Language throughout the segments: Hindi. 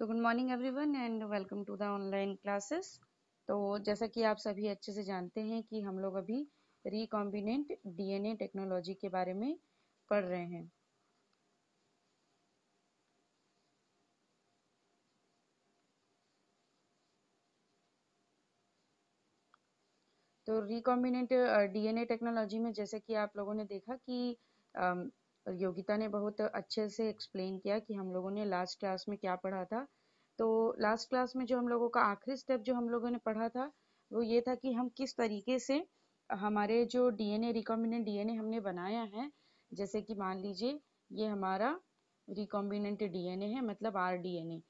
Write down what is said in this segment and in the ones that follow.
तो good morning everyone and welcome to the online classes तो जैसा कि आप सभी अच्छे से जानते हैं कि हम लोग अभी रिकॉम्बिनेंट डीएनए टेक्नोलॉजी के बारे में पढ़ रहे हैं तो रिकॉम्बिनेंट डीएनए टेक्नोलॉजी में जैसे कि आप लोगों ने देखा कि um, योगिता ने बहुत अच्छे से एक्सप्लेन किया कि हम लोगों ने लास्ट क्लास में क्या पढ़ा था तो लास्ट क्लास में जो हम लोगों का आखिरी स्टेप जो हम लोगों ने पढ़ा था वो ये था कि हम किस तरीके से हमारे जो डीएनए रिकॉम्बिनेंट डीएनए हमने बनाया है जैसे कि मान लीजिए ये हमारा रिकॉम्बिनेंट डीएनए है मतलब आरडीएनए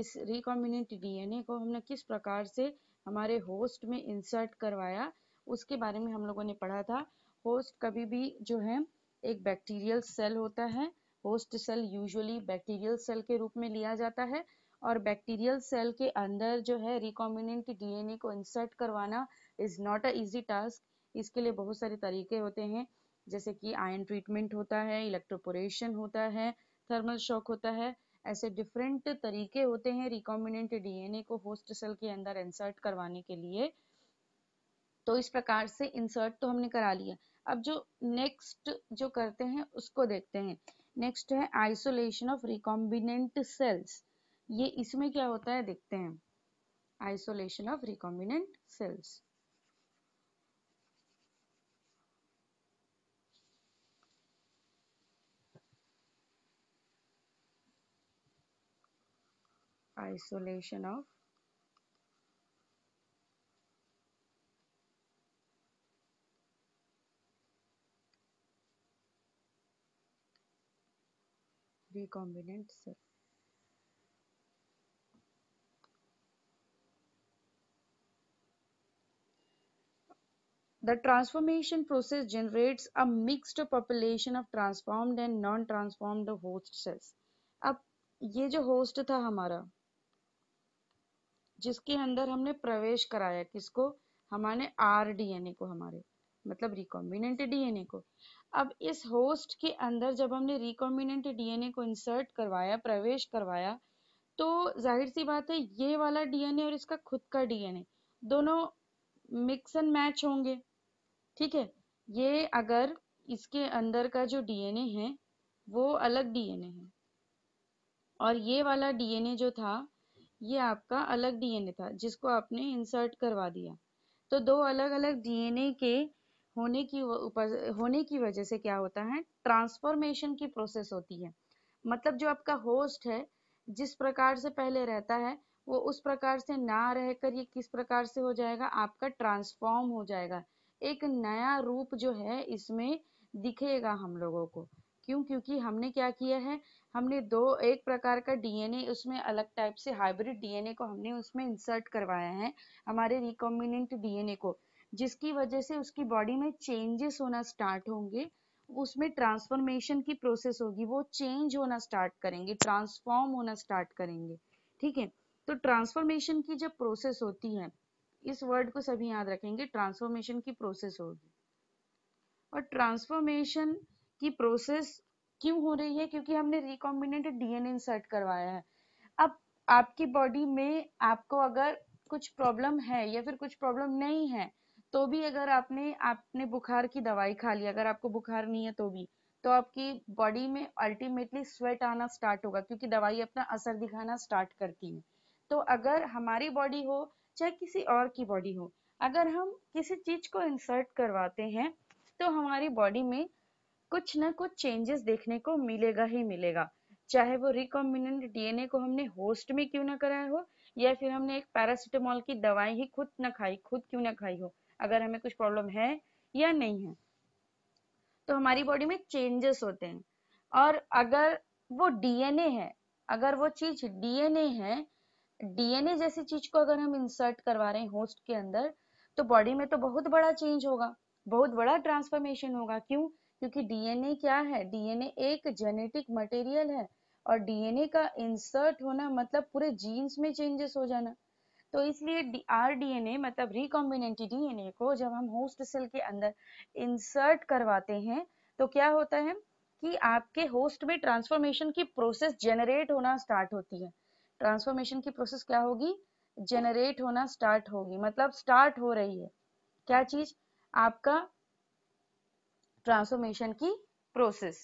इस रिकॉम्बिनेंट डीएनए को हमने किस प्रकार से हमारे होस्ट में इंसर्ट करवाया उसके बारे में हम लोगों ने पढ़ा था होस्ट कभी भी जो है एक बैक्टीरियल सेल होता है host cell usually bacterial cell के रूप में लिया जाता है और बैक्टीरियल सेल के अंदर जो है रिकॉम्बिनेंट डीएनए को इंसर्ट करवाना is not a easy task इसके लिए बहुत सारे तरीके होते हैं जैसे कि आयन ट्रीटमेंट होता है इलेक्ट्रोपोरेशन होता है थर्मल शॉक होता है ऐसे डिफरेंट तरीके होते हैं रिकॉम्बिनेंट डीएनए को होस्ट सेल के अंदर इंसर्ट करवाने के लिए तो इस प्रकार से इंसर्ट तो हमने करा लिया अब जो नेक्स्ट जो करते हैं उसको देखते हैं नेक्स्ट है आइसोलेशन ऑफ रिकॉम्बिनेंट सेल्स ये इसमें क्या होता है देखते हैं isolation of recombinant cells isolation of recombinant cell. The transformation process generates a mixed population of transformed and non-transformed host cells. अब ये जो होस्ट था हमारा जिसके अंदर हमने प्रवेश कराया किसको हमारे आर डीएनए को हमारे मतलब रिकॉम्बिनेंट डीएनए को अब इस होस्ट के अंदर जब हमने रिकॉम्बिनेंट डीएनए को इंसर्ट करवाया प्रवेश करवाया तो जाहिर सी बात है ये वाला डीएनए और इसका खुद का डीएनए दोनों मिक्स एंड मैच होंगे ठीक है ये अगर इसके अंदर का जो डीएनए है वो अलग डीएनए है और ये वाला डीएनए जो था ये आपका अलग डीएनए था जिसको आपने इंसर्ट करवा दिया तो दो अलग अलग डीएनए के होने की होने की वजह से क्या होता है ट्रांसफॉर्मेशन की प्रोसेस होती है मतलब जो आपका होस्ट है जिस प्रकार से पहले रहता है वो उस प्रकार से ना रहकर ये किस प्रकार से हो जाएगा आपका ट्रांसफॉर्म हो जाएगा एक नया रूप जो है इसमें दिखेगा हम लोगों को क्यों क्योंकि हमने क्या किया है हमने दो एक प्रकार का डीएनए उसमें अलग टाइप से हाइब्रिड डीएनए को हमने उसमें इंसर्ट करवाया है हमारे रिकॉम्बिनेंट डीएनए को जिसकी वजह से उसकी बॉडी में चेंजेस होना स्टार्ट होंगे उसमें ट्रांसफॉर्मेशन की प्रोसेस होगी वो चेंज होना स्टार्ट करेंगे ट्रांसफॉर्म होना स्टार्ट करेंगे ठीक है तो ट्रांसफॉर्मेशन की जब प्रोसेस होती है इस वर्ड को सभी याद रखेंगे ट्रांसफॉर्मेशन की प्रोसेस होगी और ट्रांसफॉर्मेशन की प्रोसेस क्यों हो रही है क्योंकि हमने रिकॉम्बिनेंट डीएनए इंसर्ट करवाया है अब आपकी बॉडी में आपको अगर कुछ प्रॉब्लम है या फिर कुछ प्रॉब्लम नहीं है तो भी अगर आपने आपने बुखार की दवाई खा ली अगर आपको बुखार नहीं है तो भी तो आपकी बॉडी में अल्टीमेटली स्वेट आना स्टार्ट होगा क्योंकि दवाई अपना असर दिखाना स्टार्ट करती है तो अगर हमारी बॉडी हो चाहे किसी और की बॉडी हो अगर हम किसी चीज को इंसर्ट करवाते हैं तो हमारी बॉडी में कुछ ना कुछ चेंजेस देखने को मिलेगा ही मिलेगा चाहे वो रिकॉम्बिनेंट डीएनए को हमने होस्ट में क्यों ना कराया हो या फिर हमने एक पैरासिटामोल की दवाई ही खुद ना खाई खुद क्यों ना खाई हो अगर हमें कुछ प्रॉब्लम है या नहीं है तो हमारी बॉडी में चेंजेस होते हैं और अगर वो डीएनए है अगर वो चीज डीएनए है डीएनए जैसी चीज को अगर हम इंसर्ट करवा रहे हैं होस्ट के अंदर तो बॉडी में तो बहुत बड़ा चेंज होगा बहुत बड़ा ट्रांसफॉर्मेशन होगा क्यों क्योंकि डीएनए क्या है डीएनए एक जेनेटिक मटेरियल है और डीएनए का इंसर्ट होना मतलब पूरे जीन्स में चेंजेस हो जाना तो इसलिए आर डी एन ए मतलब रिकॉम्बिनेंट डीएनए को जब हम होस्ट सेल के अंदर इंसर्ट करवाते हैं तो क्या होता है कि आपके होस्ट में ट्रांसफॉर्मेशन की प्रोसेस जेनरेट होना स्टार्ट होती है ट्रांसफॉर्मेशन की प्रोसेस क्या होगी जेनरेट होना स्टार्ट होगी मतलब स्टार्ट हो रही है क्या चीज आपका ट्रांसफॉर्मेशन की प्रोसेस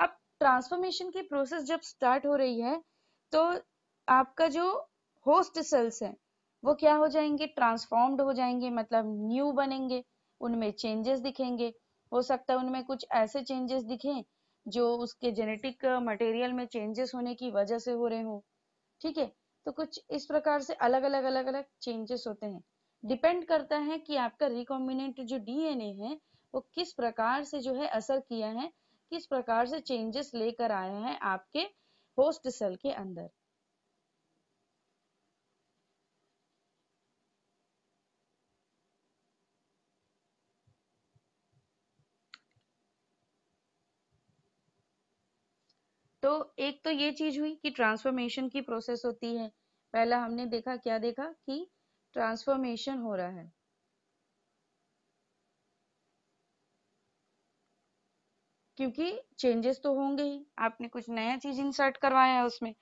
अब ट्रांसफॉर्मेशन की प्रोसेस जब स्टार्ट हो रही है तो आपका जो होस्ट सेल्स है वो क्या हो जाएंगे ट्रांसफॉर्म्ड हो जाएंगे मतलब न्यू बनेंगे उनमें चेंजेस दिखेंगे हो सकता है उनमें कुछ ऐसे चेंजेस दिखें जो उसके जेनेटिक मटेरियल में चेंजेस होने की वजह से हो रहे हों ठीक है तो कुछ इस प्रकार से अलग अलग अलग अलग चेंजेस होते हैं डिपेंड करता है कि आपका रिकॉम्बिनेंट जो डीएनए है वो किस प्रकार से जो है असर किया है किस प्रकार से चेंजेस लेकर आए हैं आपके होस्ट सेल के अंदर तो एक तो ये चीज हुई कि ट्रांसफॉर्मेशन की प्रोसेस होती है पहला हमने देखा क्या देखा कि ट्रांसफॉर्मेशन हो रहा है क्योंकि चेंजेस तो होंगे ही आपने कुछ नया चीज इंसर्ट करवाया है उसमें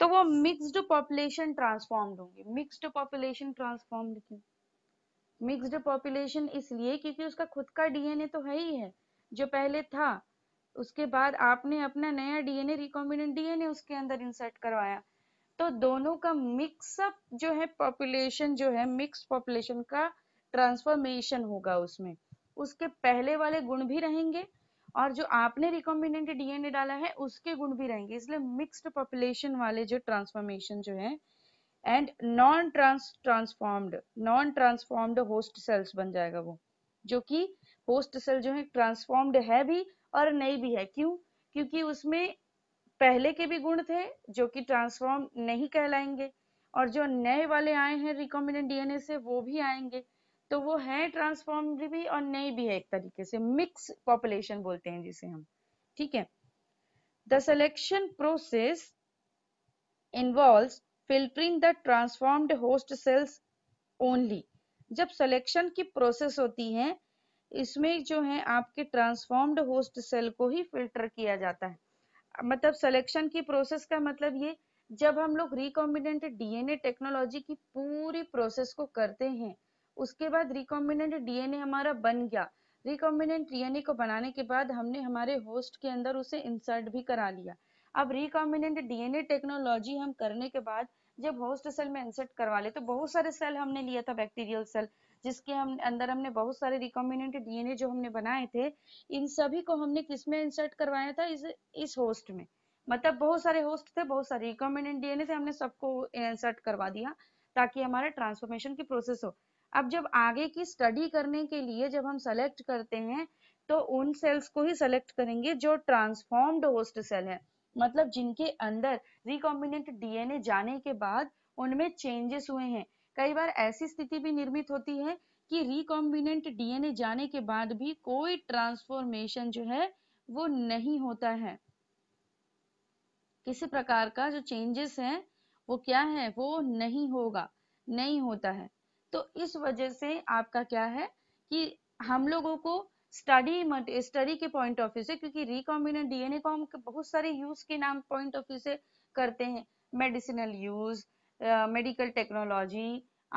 तो वो मिक्स्ड पॉपुलेशन ट्रांसफॉर्म्ड होंगे मिक्स्ड पॉपुलेशन ट्रांसफॉर्म्ड क्यों मिक्स्ड पॉपुलेशन इसलिए क्योंकि उसका खुद का डीएनए तो है ही है जो पहले था उसके बाद आपने अपना नया डीएनए रिकॉम्बिनेंट डीएनए उसके अंदर इंसर्ट करवाया तो दोनों का मिक्सअप जो है पॉपुलेशन जो है मिक्स पॉपुलेशन का ट्रांसफॉर्मेशन होगा उसमें उसके पहले वाले गुण भी रहेंगे और जो आपने रिकॉम्बिनेंट डीएनए डाला है उसके गुण भी रहेंगे इसलिए मिक्स्ड पॉपुलेशन वाले जो ट्रांसफॉर्मेशन जो है and non trans transformed non transformed host cells बन जाएगा वो जो कि होस्ट सेल जो है ट्रांसफॉर्म्ड है भी और नहीं भी है क्यों क्योंकि उसमें पहले के भी गुण थे जो कि ट्रांसफॉर्म नहीं कहलाएंगे और जो नए वाले आए हैं रिकॉम्बिनेंट डीएनए से वो भी आएंगे तो वो है ट्रांसफॉर्म भी और नहीं भी है एक तरीके से मिक्स पॉपुलेशन बोलते हैं जिसे हम ठीक है the selection process involve filtering the transformed host cells only जब सिलेक्शन की प्रोसेस होती है इसमें जो है आपके ट्रांसफॉर्म्ड होस्ट सेल को ही फिल्टर किया जाता है मतलब सिलेक्शन की प्रोसेस का मतलब ये जब हम लोग रिकॉम्बिनेंट डीएनए टेक्नोलॉजी की पूरी प्रोसेस को करते हैं उसके बाद रिकॉम्बिनेंट डीएनए हमारा बन गया रिकॉम्बिनेंट डीएनए को बनाने के बाद हमने हमारे होस्ट के अंदर उसे इंसर्ट भी करा लिया अब रिकॉम्बिनेंट डीएनए टेक्नोलॉजी हम करने के बाद जब होस्ट सेल में इंसर्ट करवा ले तो बहुत सारे सेल हमने लिया था बैक्टीरियल सेल जिसके हम अंदर हमने बहुत सारे रिकॉम्बिनेंट डीएनए जो हमने बनाए थे इन सभी को हमने किस में इंसर्ट करवाया था इस इस होस्ट में मतलब बहुत सारे होस्ट थे बहुत सारे रिकॉम्बिनेंट डीएनए थे हमने सबको इंसर्ट करवा दिया ताकि हमारा ट्रांसफॉर्मेशन की प्रोसेस हो अब जब आगे की स्टडी करने के लिए जब हम सेलेक्ट करते हैं तो उन सेल्स को ही सेलेक्ट करेंगे जो ट्रांसफॉर्म्ड होस्ट सेल है मतलब जिनके अंदर रिकॉम्बिनेंट डीएनए जाने के बाद उनमें चेंजेस हुए हैं कई बार ऐसी स्थिति भी निर्मित होती है कि रिकॉम्बिनेंट डीएनए जाने के बाद भी कोई ट्रांसफॉर्मेशन जो है वो नहीं होता है किसी प्रकार का जो चेंजेस है वो क्या है वो नहीं होगा नहीं होता है तो इस वजह से आपका क्या है कि हम लोगों को स्टडी स्टडी के पॉइंट ऑफ व्यू से क्योंकि रिकॉम्बिनेंट डीएनए को हम बहुत सारे यूज के नाम पॉइंट ऑफ व्यू से करते हैं मेडिसिनल यूज मेडिकल टेक्नोलॉजी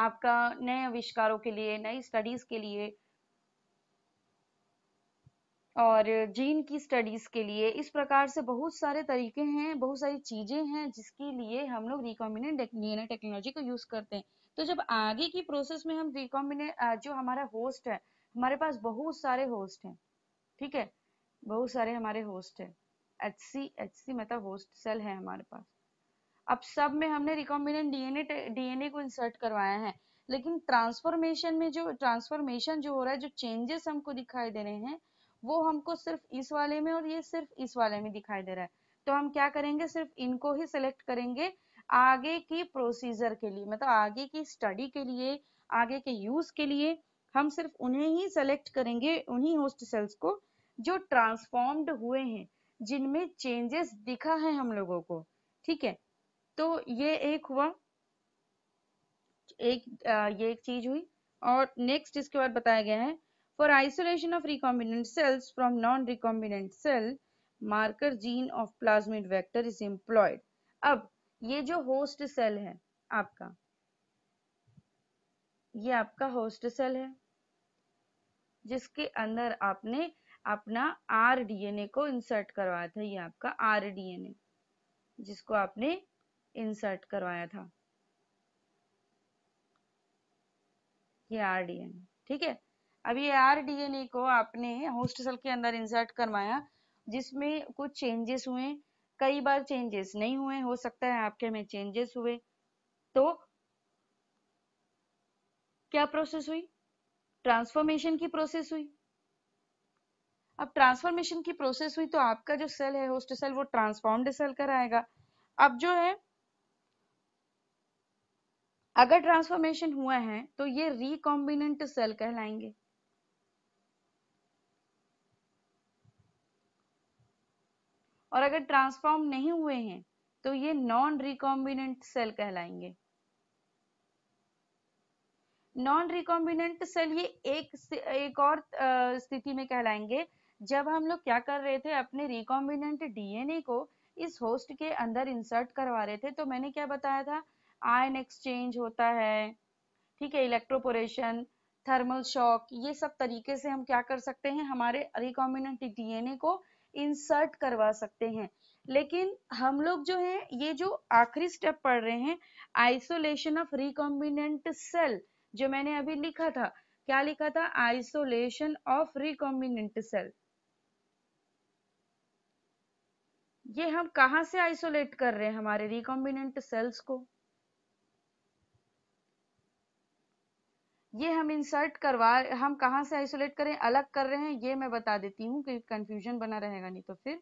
आपका नए आविष्कारों के लिए नई स्टडीज के लिए और जीन की स्टडीज के लिए इस प्रकार से बहुत सारे तरीके हैं बहुत सारी चीजें हैं जिसके लिए हम लोग रिकॉम्बिनेंट डीएनए टेक्नोलॉजी को यूज करते हैं तो जब आगे की प्रोसेस में हम रिकॉम्बिने जो हमारा होस्ट है हमारे पास बहुत सारे होस्ट हैं ठीक है बहुत सारे हमारे होस्ट है एच सी एच सी मतलब होस्ट सेल है हमारे पास अब सब में हमने रिकॉम्बिनेंट डीएनए डीएनए को इंसर्ट करवाया है लेकिन ट्रांसफॉर्मेशन में जो ट्रांसफॉर्मेशन जो हो रहा है जो चेंजेस हमको दिखाई दे रहे हैं वो हमको सिर्फ इस वाले में और ये सिर्फ इस वाले में दिखाई दे रहा है तो हम क्या करेंगे सिर्फ इनको ही सिलेक्ट करेंगे आगे की प्रोसीजर के लिए मतलब आगे की स्टडी के लिए आगे के यूज के लिए हम सिर्फ उन्हें ही सेलेक्ट करेंगे उन्हीं होस्ट सेल्स को जो ट्रांसफॉर्म्ड हुए हैं जिनमें चेंजेस दिखा है हम लोगों को ठीक है तो ये एक हुआ एक आ, ये एक चीज हुई और नेक्स्ट इसके बाद बताया गया है for isolation of recombinant cells from non recombinant cell marker gene of plasmid vector is employed अब ये जो होस्ट सेल है आपका ये आपका होस्ट सेल है जिसके अंदर आपने अपना आर डीएनए को इंसर्ट करवाया था ये आपका आर डीएनए जिसको आपने इंसर्ट करवाया था ये आर डीएनए ठीक है अब ये आर डीएनए को आपने होस्ट सेल के अंदर इंसर्ट करवाया जिसमें कुछ चेंजेस हुए कई बार चेंजेस नहीं हुए हो सकता है आपके में चेंजेस हुए तो क्या प्रोसेस हुई ट्रांसफॉर्मेशन की प्रोसेस हुई अब ट्रांसफॉर्मेशन की प्रोसेस हुई तो आपका जो सेल है होस्ट सेल वो ट्रांसफॉर्म्ड सेल कराएगा अब जो है अगर ट्रांसफॉर्मेशन हुआ है तो ये रिकॉम्बिनेंट सेल कहलाएंगे और अगर ट्रांसफॉर्म नहीं हुए हैं तो ये नॉन रिकॉम्बिनेंट सेल कहलाएंगे नॉन रिकॉम्बिनेंट सेल ये एक एक और स्थिति में कहलाएंगे जब हम लोग क्या कर रहे थे अपने रिकॉम्बिनेंट डीएनए को इस होस्ट के अंदर इंसर्ट करवा रहे थे तो मैंने क्या बताया था आयन एक्सचेंज होता है ठीक है इलेक्ट्रोपोरेशन थर्मल शॉक ये सब तरीके से हम क्या कर सकते हैं हमारे रिकॉम्बिनेंट डीएनए को इंसर्ट करवा सकते हैं लेकिन हम लोग जो है ये जो आखिरी स्टेप पढ़ रहे हैं आइसोलेशन ऑफ रिकॉम्बिनेंट सेल जो मैंने अभी लिखा था क्या लिखा था आइसोलेशन ऑफ रिकॉम्बिनेंट सेल ये हम कहा से आइसोलेट कर रहे हैं हमारे रिकॉम्बिनेंट सेल्स को ये हम इंसर्ट करवा हम कहाँ से आइसोलेट करें अलग कर रहे हैं ये मैं बता देती हूँ कि कंफ्यूजन बना रहेगा नहीं तो फिर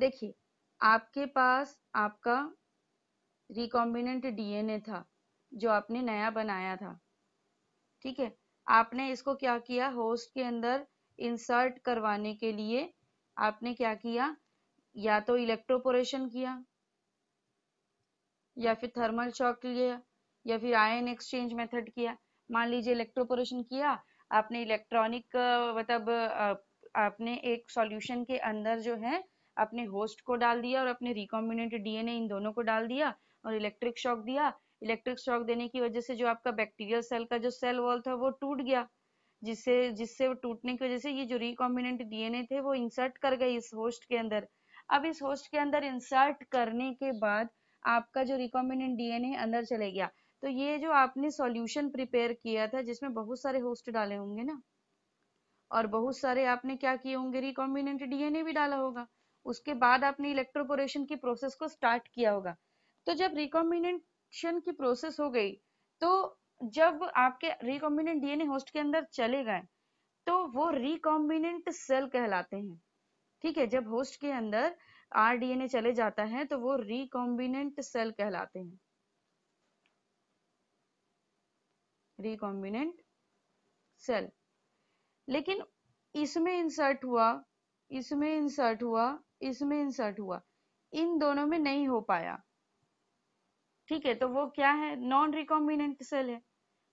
देखिए आपके पास आपका रिकॉम्बिनेंट डीएनए था जो आपने नया बनाया था ठीक है आपने इसको क्या किया होस्ट के अंदर इंसर्ट करवाने के लिए आपने क्या किया या तो इलेक्ट्रोपोरेशन किया या फिर थर्मल शॉक लिया या फिर आयन एक्सचेंज मेथड किया मान लीजिए इलेक्ट्रोपोरेशन किया आपने इलेक्ट्रॉनिक मतलब आपने एक सॉल्यूशन के अंदर जो है अपने होस्ट को डाल दिया और अपने रिकॉम्बिनेंट डीएनए इन दोनों को डाल दिया और इलेक्ट्रिक शॉक दिया इलेक्ट्रिक शॉक देने की वजह से जो आपका बैक्टीरियल सेल का जो सेल वॉल था वो टूट गया जिससे जिससे टूटने की वजह से ये जो रिकॉम्बिनेंट डीएनए थे वो इंसर्ट कर गए इस होस्ट के अंदर अब इस होस्ट के अंदर इंसर्ट करने के बाद आपका जो रिकॉम्बिनेंट डीएनए अंदर चले गया तो ये जो आपने सॉल्यूशन प्रिपेयर किया था जिसमें बहुत सारे होस्ट डाले होंगे ना और बहुत सारे आपने क्या किए होंगे रिकॉम्बिनेंट डीएनए भी डाला होगा उसके बाद आपने इलेक्ट्रोपोरेशन की प्रोसेस को स्टार्ट किया होगा तो जब रिकॉम्बिनेशन की प्रोसेस हो गई तो जब आपके रिकॉम्बिनेंट डीएनए होस्ट के अंदर चले गए तो वो रिकॉम्बिनेंट सेल कहलाते हैं ठीक है जब होस्ट के अंदर आर चले जाता है तो वो रिकॉम्बिनेंट सेल कहलाते हैं रिकॉम्बिनेंट सेल लेकिन इसमें इंसर्ट हुआ इसमें इंसर्ट हुआ इसमें इंसर्ट हुआ इन दोनों में नहीं हो पाया ठीक है तो वो क्या है नॉन रिकॉम्बिनेंट सेल है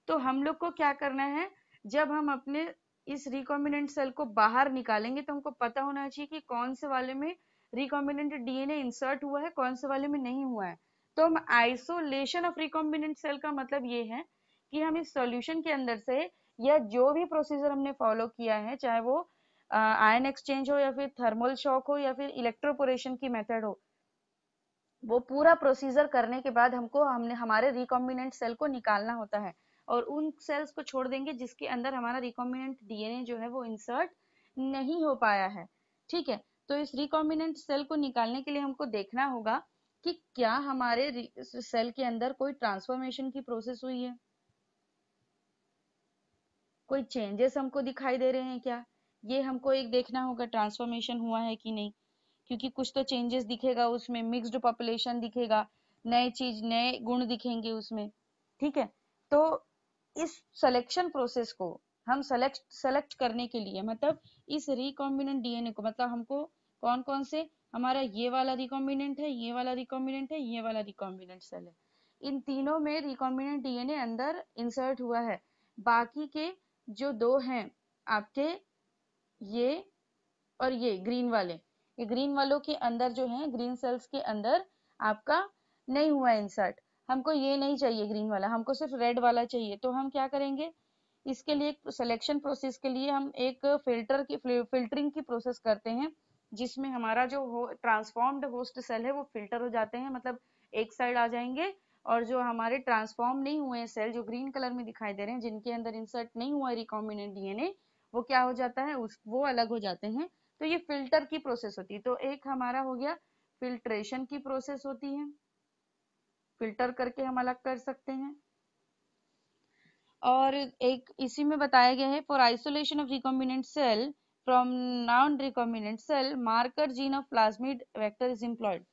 तो हम लोग को क्या करना है जब हम अपने इस रिकॉम्बिनेंट सेल को बाहर निकालेंगे तो हमको पता होना चाहिए कि कौन से वाले में रिकॉम्बिनेंट डीएनए इंसर्ट हुआ है कौन से वाले में नहीं हुआ है तो हम आइसोलेशन ऑफ रिकॉम्बिनेंट सेल का मतलब ये है कि हम इस सॉल्यूशन के अंदर से या जो भी प्रोसीजर हमने फॉलो किया है चाहे वो आयन एक्सचेंज हो या फिर थर्मल शॉक हो या फिर इलेक्ट्रोपोरेशन की मेथड हो वो पूरा प्रोसीजर करने के बाद हमको हमने हमारे रिकॉम्बिनेंट सेल को निकालना होता है और उन सेल्स को छोड़ देंगे जिसके अंदर हमारा रिकॉम्बिनेंट डीएनए जो है वो इंसर्ट नहीं हो पाया है ठीक है तो इस रिकॉम्बिनेंट सेल को निकालने के लिए हमको देखना होगा कि क्या हमारे सेल के अंदर कोई ट्रांसफॉर्मेशन की प्रोसेस हुई है कोई चेंजेस हमको दिखाई दे रहे हैं क्या ये हमको एक देखना होगा ट्रांसफॉर्मेशन हुआ है कि नहीं क्योंकि कुछ तो चेंजेस दिखेगा उसमें मिक्स्ड पॉपुलेशन दिखेगा नए चीज नए गुण दिखेंगे उसमें ठीक है तो इस सिलेक्शन प्रोसेस को हम सेलेक्ट सेलेक्ट करने के लिए मतलब इस रिकॉम्बिनेंट डीएनए को मतलब हमको कौन कौन से हमारा ये वाला रिकॉम्बिनेंट है ये वाला रिकॉम्बिनेंट है ये वाला रिकॉम्बिनेंट सेल है इन तीनों में रिकॉम्बिनेंट डीएनए अंदर इंसर्ट हुआ है बाकी के जो दो हैं आपके ये और ये ग्रीन वाले ये ग्रीन वालों के अंदर जो है ग्रीन सेल्स के अंदर आपका नहीं हुआ इंसर्ट हमको ये नहीं चाहिए ग्रीन वाला हमको सिर्फ रेड वाला चाहिए तो हम क्या करेंगे इसके लिए सिलेक्शन प्रोसेस के लिए हम एक फिल्टर की फिल्टरिंग की प्रोसेस करते हैं जिसमें हमारा जो हो ट्रांसफॉर्म्ड होस्ट सेल है वो फिल्टर हो जाते हैं मतलब एक साइड आ जाएंगे और जो हमारे ट्रांसफॉर्म नहीं हुए सेल जो ग्रीन कलर में दिखाई दे रहे हैं जिनके अंदर इंसर्ट नहीं हुआ रिकॉम्बिनेंट डीएनए वो क्या हो जाता है उस वो अलग हो जाते हैं तो ये फिल्टर की प्रोसेस होती है तो एक हमारा हो गया फिल्ट्रेशन की प्रोसेस होती है फिल्टर करके हम अलग कर सकते हैं और एक इसी में बताया गया है for isolation of recombinant cell from non recombinant cell marker gene of plasmid vector is employed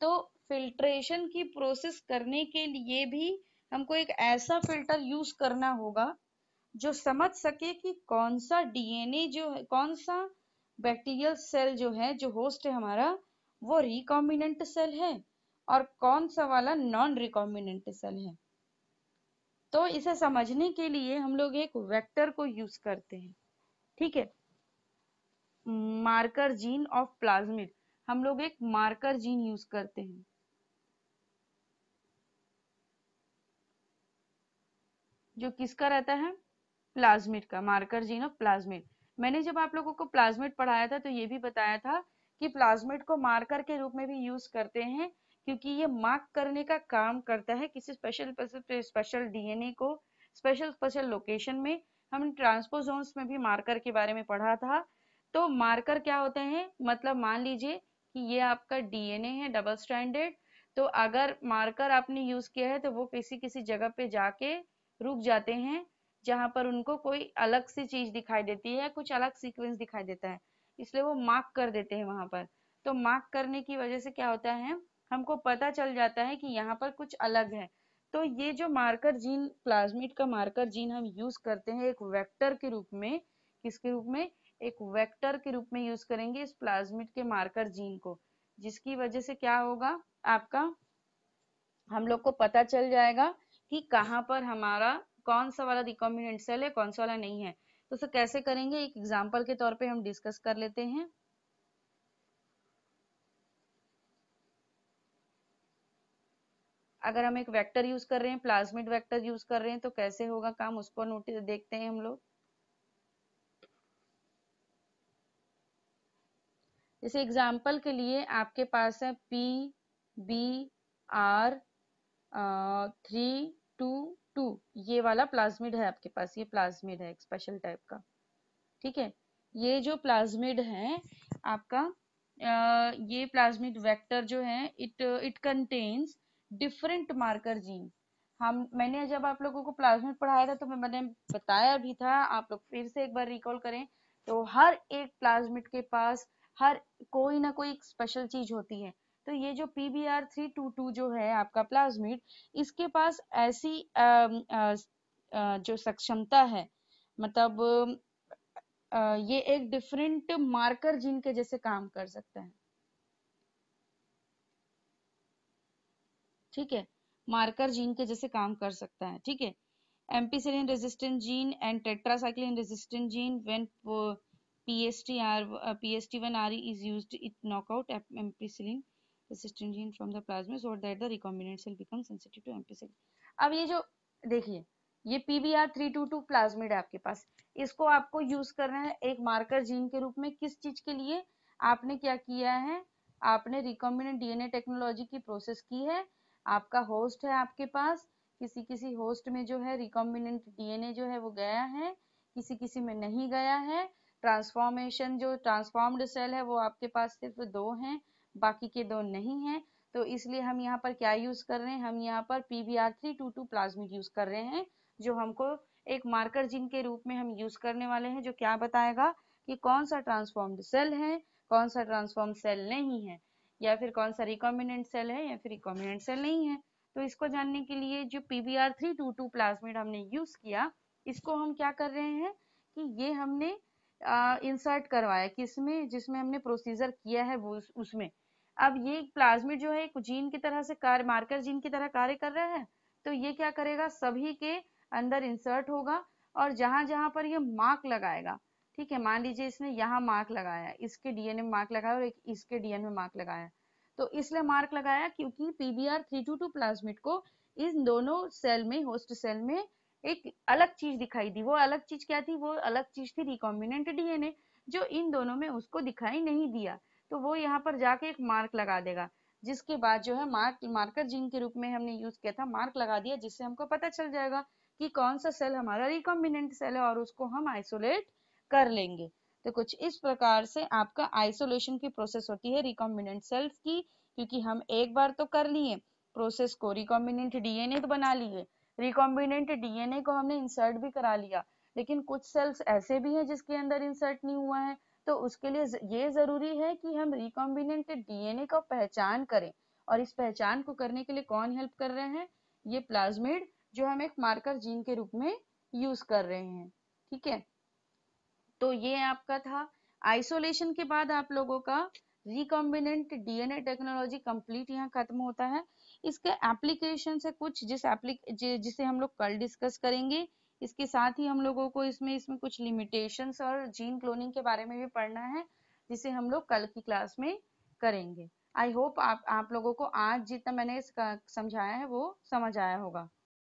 तो फिल्ट्रेशन की प्रोसेस करने के लिए भी हमको एक ऐसा फिल्टर यूज करना होगा जो समझ सके कि कौन सा डीएनए जो है कौन सा बैक्टीरियल सेल जो है जो होस्ट है हमारा वो रिकॉम्बिनेंट सेल है और कौन सा वाला नॉन रिकॉम्बिनेंट सेल है तो इसे समझने के लिए हम लोग एक वेक्टर को यूज करते हैं ठीक है मार्कर जीन ऑफ प्लाज्मिड हम लोग एक मार्कर जीन यूज करते हैं जो किसका रहता है प्लाज्मिड का मार्कर जीन ऑफ प्लाज्मिड मैंने जब आप लोगों को प्लाज्मिड पढ़ाया था तो ये भी बताया था कि प्लाज्मिड को मार्कर के रूप में भी यूज करते हैं क्योंकि ये मार्क करने का काम करता है किसी स्पेशल स्पेशल डीएनए को स्पेशल स्पेशल लोकेशन में हमने ट्रांसपोजोन्स में भी मार्कर के बारे में पढ़ा था तो मार्कर क्या होते हैं मतलब मान लीजिए कि ये आपका डीएनए है डबल स्टैंडर्ड तो अगर मार्कर आपने यूज किया है तो वो किसी किसी जगह पे जाके रुक जाते हैं जहाँ पर उनको कोई अलग सी चीज दिखाई देती है कुछ अलग सीक्वेंस दिखाई देता है इसलिए वो मार्क कर देते हैं वहां पर तो मार्क करने की वजह से क्या होता है हमको पता चल जाता है कि यहाँ पर कुछ अलग है तो ये जो मार्कर जीन प्लाज्मिड का मार्कर जीन हम यूज करते हैं एक वेक्टर के रूप में किसके रूप में एक वेक्टर के रूप में यूज करेंगे इस प्लाज्मिड के मार्कर जीन को जिसकी वजह से क्या होगा आपका हम लोग को पता चल जाएगा कि कहाँ पर हमारा कौन सा वाला रिकॉम्बिनेंट सेल है कौन सा वाला नहीं है तो सर कैसे करेंगे एक एग्जाम्पल के तौर पर हम डिस्कस कर लेते हैं अगर हम एक वेक्टर यूज कर रहे हैं प्लाज्मिड वेक्टर यूज कर रहे हैं तो कैसे होगा काम उसको नोटिस देखते हैं हम लोग जैसे एग्जाम्पल के लिए आपके पास है P B R three two two ये वाला प्लाज्मिड है आपके पास ये प्लाज्मिड है एक स्पेशल टाइप का ठीक है ये जो प्लाज्मिड है आपका आ, ये प्लाज्मिड वेक्टर जो है it it contains different marker gene हम मैंने जब आप लोगों को प्लाज्मिड पढ़ाया था तो मैं मैंने बताया भी था आप लोग फिर से एक बार रिकॉल करें तो हर एक प्लाज्मिड के पास हर कोई ना कोई स्पेशल चीज होती है तो ये जो P B R three two two जो है आपका प्लाज्मिड इसके पास ऐसी आ, आ, आ, जो सक्षमता है मतलब आ, ये एक डिफरेंट मार्कर जीन के जैसे काम कर सकता है ठीक है मार्कर जीन के जैसे काम कर सकता है ठीक है ampicillin resistant gene and tetracycline resistant gene when PST PSTR uh, PST1RE uh, e is used it knock out ampicillin resistant gene from the plasma so that the recombinant cell become sensitive to ampicillin अब ये जो देखिए ये PBR322 प्लाज्मिड है आपके पास इसको आपको यूज करना है एक मार्कर जीन के रूप में किस चीज के लिए आपने क्या किया है आपने रिकॉम्बिनेंट डीएनए टेक्नोलॉजी की प्रोसेस की है आपका होस्ट है आपके पास किसी किसी होस्ट में जो है रिकॉम्बिनेंट डीएनए जो है वो गया है किसी किसी में नहीं गया है ट्रांसफॉर्मेशन जो ट्रांसफॉर्म्ड सेल है वो आपके पास सिर्फ दो हैं बाकी के दो नहीं हैं तो इसलिए हम यहाँ पर क्या यूज़ कर रहे हैं हम यहाँ पर P V R three two two plasmid use कर रहे हैं जो हमको एक मार्कर जिन के रूप में हम यूज़ करने वाले हैं जो क्या बताएगा कि कौन सा ट्रांसफॉर्म्ड सेल है कौन सा ट्रांसफॉर्म सेल नहीं है या फिर कौन सा रिकॉम्बिनेंट सेल है या फिर रिकॉम्बिनेंट सेल नहीं है तो इसको जानने के लिए जो P B R three two two plasmid हमने यूज किया इसको हम क्या कर रहे हैं कि ये हमने इंसर्ट करवाया कि इसमें जिसमें हमने प्रोसीजर किया है वो उसमें अब ये प्लाज्मिड जो है एक जीन की तरह से कार्य मार्कर जीन की तरह कार्य कर रहा है तो ये क्या करेगा सभी के अंदर इंसर्ट होगा और जहां जहां पर ये मार्क लगाएगा ठीक है मान लीजिए इसने यहाँ मार्क लगाया इसके डीएनए में मार्क लगाया और एक इसके डीएनए में मार्क लगाया तो इसलिए मार्क लगाया क्योंकि PBR three two two plasmid को इन दोनों सेल में होस्ट सेल में एक अलग चीज दिखाई दी वो अलग चीज क्या थी वो अलग चीज थी रिकॉम्बिनेंट डीएनए जो इन दोनों में उसको दिखाई नहीं दिया तो वो यहाँ पर जाके एक मार्क लगा देगा जिसके बाद जो है मार्क मार्कर जीन के रूप में हमने यूज किया था मार्क लगा दिया जिससे हमको पता चल जाएगा कि कौन सा सेल हमारा रिकॉम्बिनेंट सेल है और उसको हम आइसोलेट कर लेंगे तो कुछ इस प्रकार से आपका आइसोलेशन की प्रोसेस होती है रिकॉम्बिनेंट सेल्स की क्योंकि हम एक बार तो कर लिए प्रोसेस को रिकॉम्बिनेंट डीएनए तो बना लिए रिकॉम्बिनेंट डीएनए को हमने इंसर्ट भी करा लिया लेकिन कुछ सेल्स ऐसे भी हैं जिसके अंदर इंसर्ट नहीं हुआ है तो उसके लिए ये जरूरी है कि हम रिकॉम्बिनेंट डीएनए का पहचान करें और इस पहचान को करने के लिए कौन हेल्प कर रहे हैं ये प्लाज्मिड जो हम एक मार्कर जीन के रूप में यूज कर रहे हैं ठीक है तो ये आपका था आइसोलेशन के बाद आप लोगों का रिकॉम्बिनेंट डीएनए टेक्नोलॉजी कंप्लीट यहाँ खत्म होता है इसके एप्लीकेशन से कुछ जिस एप्लीक जिसे हम लोग कल डिस्कस करेंगे इसके साथ ही हम लोगों को इसमें इसमें कुछ लिमिटेशंस और जीन क्लोनिंग के बारे में भी पढ़ना है जिसे हम लोग कल की क्लास में करेंगे आई होप आप आप लोगों को आज जितना मैंने समझाया है वो समझ आया होगा